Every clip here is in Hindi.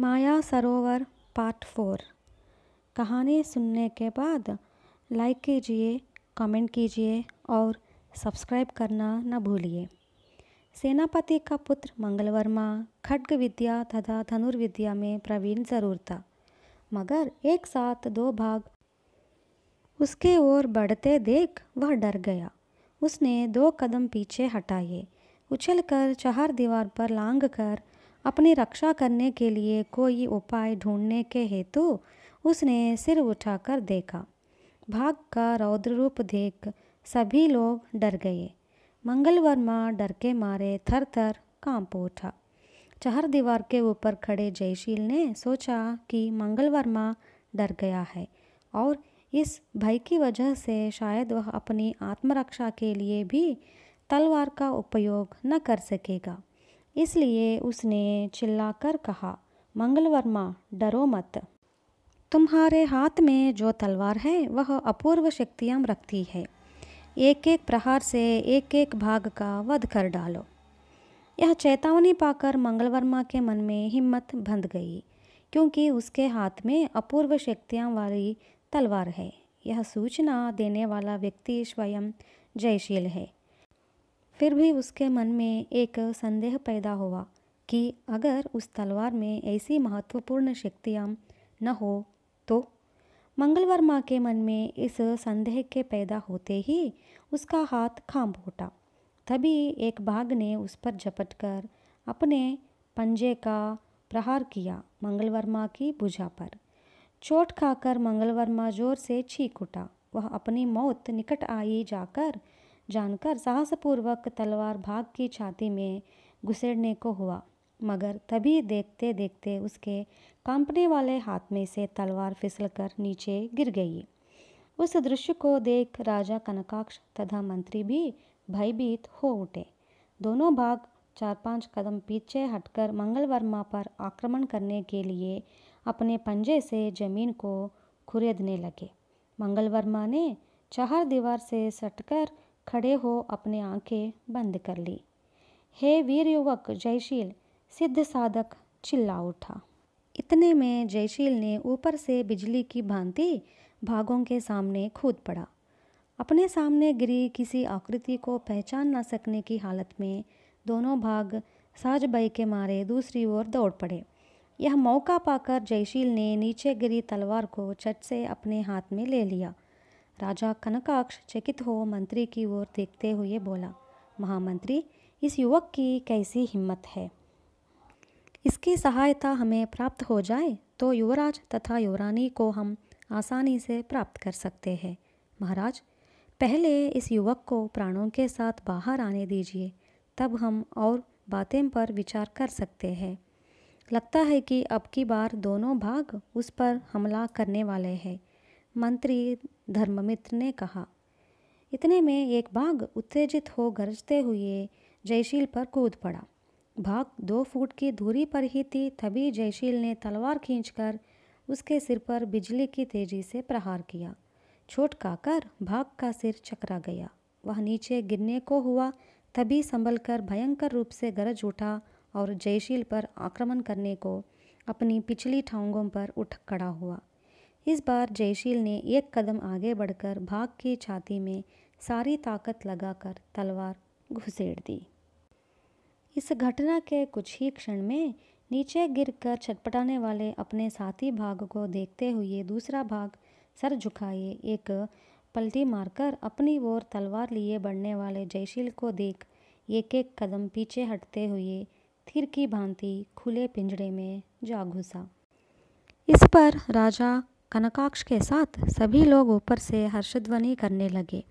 माया सरोवर पार्ट फोर कहानी सुनने के बाद लाइक कीजिए कमेंट कीजिए और सब्सक्राइब करना न भूलिए सेनापति का पुत्र मंगल वर्मा खड्ग विद्या तथा धनुर्विद्या में प्रवीण जरूर था मगर एक साथ दो भाग उसके ओर बढ़ते देख वह डर गया उसने दो कदम पीछे हटाए उछलकर चार दीवार पर लांग कर अपनी रक्षा करने के लिए कोई उपाय ढूंढने के हेतु उसने सिर उठाकर देखा भाग का रौद्र रूप देख सभी लोग डर गए मंगल वर्मा डर के मारे थर थर कांप उठा चहर दीवार के ऊपर खड़े जयशील ने सोचा कि मंगल वर्मा डर गया है और इस भय की वजह से शायद वह अपनी आत्मरक्षा के लिए भी तलवार का उपयोग न कर सकेगा इसलिए उसने चिल्लाकर कहा मंगलवर्मा डरो मत तुम्हारे हाथ में जो तलवार है वह अपूर्व शक्तियाँ रखती है एक एक प्रहार से एक एक भाग का वध कर डालो यह चेतावनी पाकर मंगलवर्मा के मन में हिम्मत बंध गई क्योंकि उसके हाथ में अपूर्व शक्तियाँ वाली तलवार है यह सूचना देने वाला व्यक्ति स्वयं जयशील है फिर भी उसके मन में एक संदेह पैदा हुआ कि अगर उस तलवार में ऐसी महत्वपूर्ण शक्तियाँ न हो तो मंगलवार माँ के मन में इस संदेह के पैदा होते ही उसका हाथ खांब उठा तभी एक बाघ ने उस पर झपट कर अपने पंजे का प्रहार किया मंगलवर्मा की भुजा पर चोट खाकर मंगल जोर से छीक उठा वह अपनी मौत निकट आई जाकर जानकर साहसपूर्वक तलवार भाग की छाती में घुसेड़ने को हुआ मगर तभी देखते देखते उसके कांपने वाले हाथ में से तलवार फिसलकर नीचे गिर गई उस दृश्य को देख राजा कनकाक्ष तथा मंत्री भी भयभीत हो उठे दोनों भाग चार पांच कदम पीछे हटकर मंगल वर्मा पर आक्रमण करने के लिए अपने पंजे से जमीन को खुरेदने लगे मंगल वर्मा ने चार दीवार से सटकर खड़े हो अपने आंखें बंद कर ली हे वीर युवक जयशील सिद्ध साधक चिल्ला उठा इतने में जयशील ने ऊपर से बिजली की भांति भागों के सामने खूद पड़ा अपने सामने गिरी किसी आकृति को पहचान न सकने की हालत में दोनों भाग साजबाई के मारे दूसरी ओर दौड़ पड़े यह मौका पाकर जयशील ने नीचे गिरी तलवार को चट से अपने हाथ में ले लिया राजा कनकाक्ष चकित हो मंत्री की ओर देखते हुए बोला महामंत्री इस युवक की कैसी हिम्मत है इसकी सहायता हमें प्राप्त हो जाए तो युवराज तथा युवरानी को हम आसानी से प्राप्त कर सकते हैं महाराज पहले इस युवक को प्राणों के साथ बाहर आने दीजिए तब हम और बातें पर विचार कर सकते हैं लगता है कि अब की बार दोनों भाग उस पर हमला करने वाले हैं मंत्री धर्ममित्र ने कहा इतने में एक बाघ उत्तेजित हो गरजते हुए जयशील पर कूद पड़ा भाग दो फुट की दूरी पर ही थी तभी जयशील ने तलवार खींचकर उसके सिर पर बिजली की तेजी से प्रहार किया छोट काकर भाग का सिर चकरा गया वह नीचे गिरने को हुआ तभी संभल भयंकर रूप से गरज उठा और जयशील पर आक्रमण करने को अपनी पिछली ठाउंगों पर उठ खड़ा हुआ इस बार जयशील ने एक कदम आगे बढ़कर भाग की छाती में सारी ताकत लगाकर तलवार घुसेड़ दी इस घटना के कुछ ही क्षण में नीचे गिरकर छटपटाने वाले अपने साथी भाग को देखते हुए दूसरा भाग सर झुकाए एक पलटी मारकर अपनी ओर तलवार लिए बढ़ने वाले जयशील को देख एक एक कदम पीछे हटते हुए थिर की भांति खुले पिंजड़े में जा घुसा इस पर राजा कनकाक्ष के साथ सभी लोग ऊपर से हर्षध्वनि करने लगे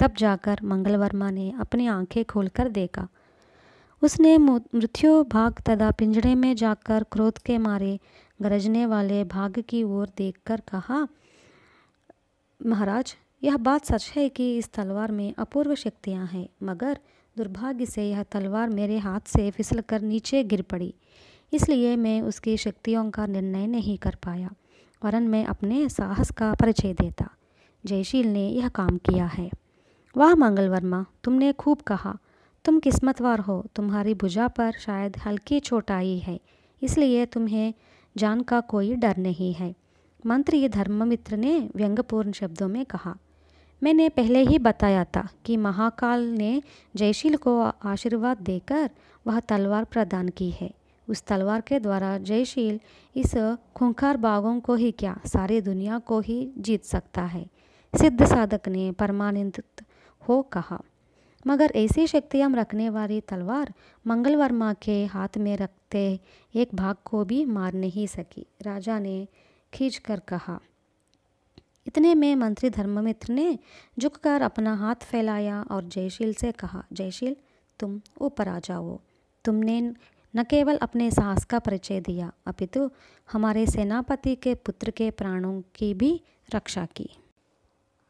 तब जाकर मंगल वर्मा ने अपनी आंखें खोलकर देखा उसने मृत्यु भाग तथा पिंजड़े में जाकर क्रोध के मारे गरजने वाले भाग की ओर देखकर कहा महाराज यह बात सच है कि इस तलवार में अपूर्व शक्तियाँ हैं मगर दुर्भाग्य से यह तलवार मेरे हाथ से फिसल कर नीचे गिर पड़ी इसलिए मैं उसकी शक्तियों का निर्णय नहीं कर पाया वरन मैं अपने साहस का परिचय देता जयशील ने यह काम किया है वाह मंगल वर्मा तुमने खूब कहा तुम किस्मतवार हो तुम्हारी भुजा पर शायद हल्की चोट आई है इसलिए तुम्हें जान का कोई डर नहीं है मंत्री धर्ममित्र ने व्यंग्यपूर्ण शब्दों में कहा मैंने पहले ही बताया था कि महाकाल ने जयशील को आशीर्वाद देकर वह तलवार प्रदान की है उस तलवार के द्वारा जयशील इस खूंखार बागों को ही क्या सारी दुनिया को ही जीत सकता है सिद्ध साधक ने परमानंद हो कहा मगर ऐसी शक्तियां रखने वाली तलवार मंगल वर्मा के हाथ में रखते एक भाग को भी मार नहीं सकी राजा ने खींच कर कहा इतने में मंत्री धर्ममित्र ने झुककर अपना हाथ फैलाया और जयशील से कहा जयशील तुम ऊपर आ जाओ तुमने न केवल अपने साहस का परिचय दिया अपितु हमारे सेनापति के पुत्र के प्राणों की भी रक्षा की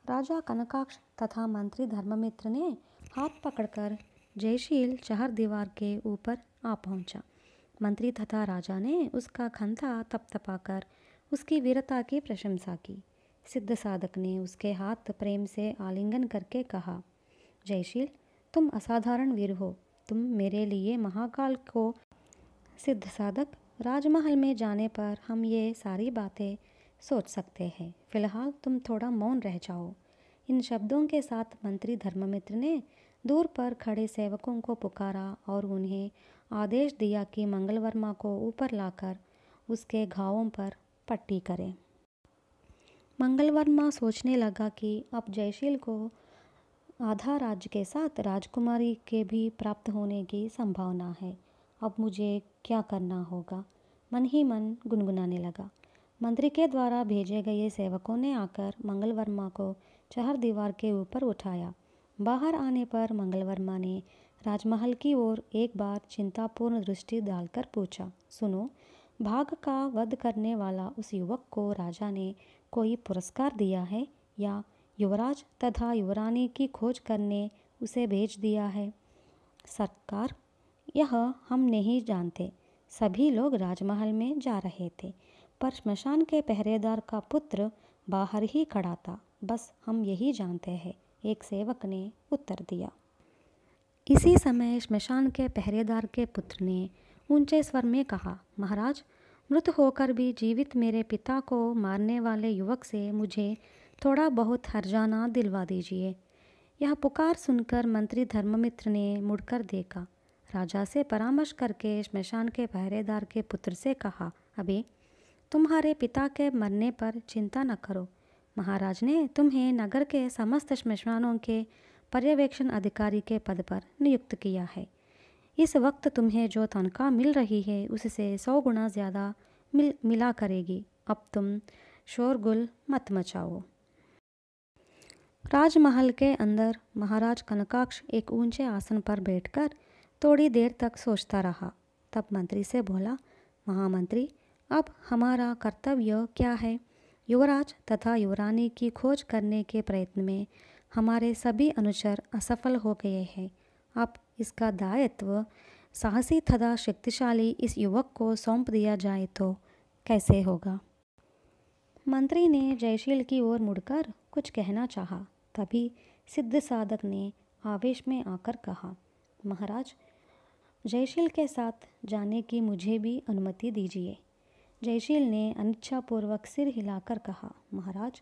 राजा कनकाक्ष तथा मंत्री धर्ममित्र ने हाथ पकड़कर जयशील चहर दीवार के ऊपर आ पहुंचा मंत्री तथा राजा ने उसका खंथा तपतपाकर उसकी वीरता की प्रशंसा की सिद्ध साधक ने उसके हाथ प्रेम से आलिंगन करके कहा जयशील तुम असाधारण वीर हो तुम मेरे लिए महाकाल को सिद्ध साधक राजमहल में जाने पर हम ये सारी बातें सोच सकते हैं फिलहाल तुम थोड़ा मौन रह जाओ इन शब्दों के साथ मंत्री धर्ममित्र ने दूर पर खड़े सेवकों को पुकारा और उन्हें आदेश दिया कि मंगल वर्मा को ऊपर लाकर उसके घावों पर पट्टी करें मंगल वर्मा सोचने लगा कि अब जयशील को आधा राज्य के साथ राजकुमारी के भी प्राप्त होने की संभावना है अब मुझे क्या करना होगा मन ही मन गुनगुनाने लगा मंत्री के द्वारा भेजे गए सेवकों ने आकर मंगल वर्मा को चहर दीवार के ऊपर उठाया बाहर आने पर मंगल वर्मा ने राजमहल की ओर एक बार चिंतापूर्ण दृष्टि डालकर पूछा सुनो भाग का वध करने वाला उस युवक को राजा ने कोई पुरस्कार दिया है या युवराज तथा युवरानी की खोज करने उसे भेज दिया है सरकार यह हम नहीं जानते सभी लोग राजमहल में जा रहे थे पर शमशान के पहरेदार का पुत्र बाहर ही खड़ा था बस हम यही जानते हैं एक सेवक ने उत्तर दिया इसी समय शमशान के पहरेदार के पुत्र ने ऊंचे स्वर में कहा महाराज मृत होकर भी जीवित मेरे पिता को मारने वाले युवक से मुझे थोड़ा बहुत हरजाना दिलवा दीजिए यह पुकार सुनकर मंत्री धर्ममित्र ने मुड़कर देखा राजा से परामर्श करके श्मशान के पहरेदार के पुत्र से कहा अभी तुम्हारे पिता के मरने पर चिंता न करो महाराज ने तुम्हें नगर के समस्त श्मशानों के पर्यवेक्षण अधिकारी के पद पर नियुक्त किया है इस वक्त तुम्हें जो तनख्वाह मिल रही है उससे सौ गुना ज़्यादा मिल मिला करेगी अब तुम शोरगुल मत मचाओ राजमहल के अंदर महाराज कनकाक्ष एक ऊंचे आसन पर बैठकर थोड़ी देर तक सोचता रहा तब मंत्री से बोला महामंत्री अब हमारा कर्तव्य क्या है युवराज तथा युवरानी की खोज करने के प्रयत्न में हमारे सभी अनुचर असफल हो गए हैं अब इसका दायित्व साहसी तथा शक्तिशाली इस युवक को सौंप दिया जाए तो कैसे होगा मंत्री ने जयशील की ओर मुड़कर कुछ कहना चाहा तभी सिद्ध साधक ने आवेश में आकर कहा महाराज जयशील के साथ जाने की मुझे भी अनुमति दीजिए जयशील ने अनिच्छापूर्वक सिर हिलाकर कहा महाराज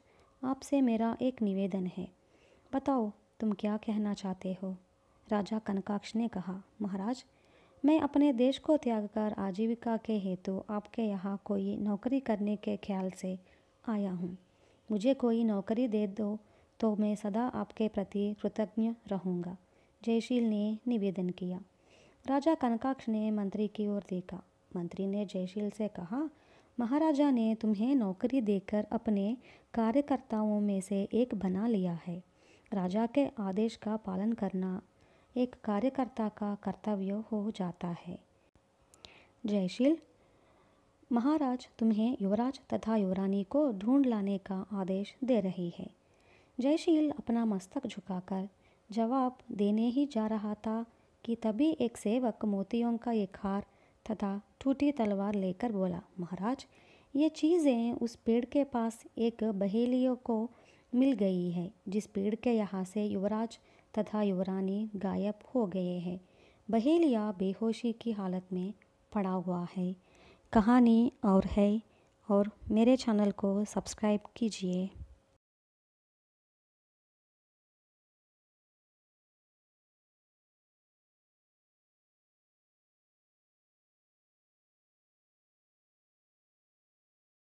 आपसे मेरा एक निवेदन है बताओ तुम क्या कहना चाहते हो राजा कनकाक्ष ने कहा महाराज मैं अपने देश को त्याग कर आजीविका के हेतु आपके यहाँ कोई नौकरी करने के ख्याल से आया हूँ मुझे कोई नौकरी दे दो तो मैं सदा आपके प्रति कृतज्ञ रहूँगा जयशील ने निवेदन किया राजा कनकाक्ष ने मंत्री की ओर देखा मंत्री ने जयशील से कहा महाराजा ने तुम्हें नौकरी देकर अपने कार्यकर्ताओं में से एक बना लिया है राजा के आदेश का पालन करना एक कार्यकर्ता का कर्तव्य हो जाता है जयशील महाराज तुम्हें युवराज तथा युवरानी को ढूंढ लाने का आदेश दे रही है जयशील अपना मस्तक झुकाकर जवाब देने ही जा रहा था कि तभी एक सेवक मोतियों का एक हार तथा टूटी तलवार लेकर बोला महाराज ये चीज़ें उस पेड़ के पास एक बहेलियों को मिल गई है जिस पेड़ के यहाँ से युवराज तथा युवरानी गायब हो गए हैं बहेलिया बेहोशी की हालत में पड़ा हुआ है कहानी और है और मेरे चैनल को सब्सक्राइब कीजिए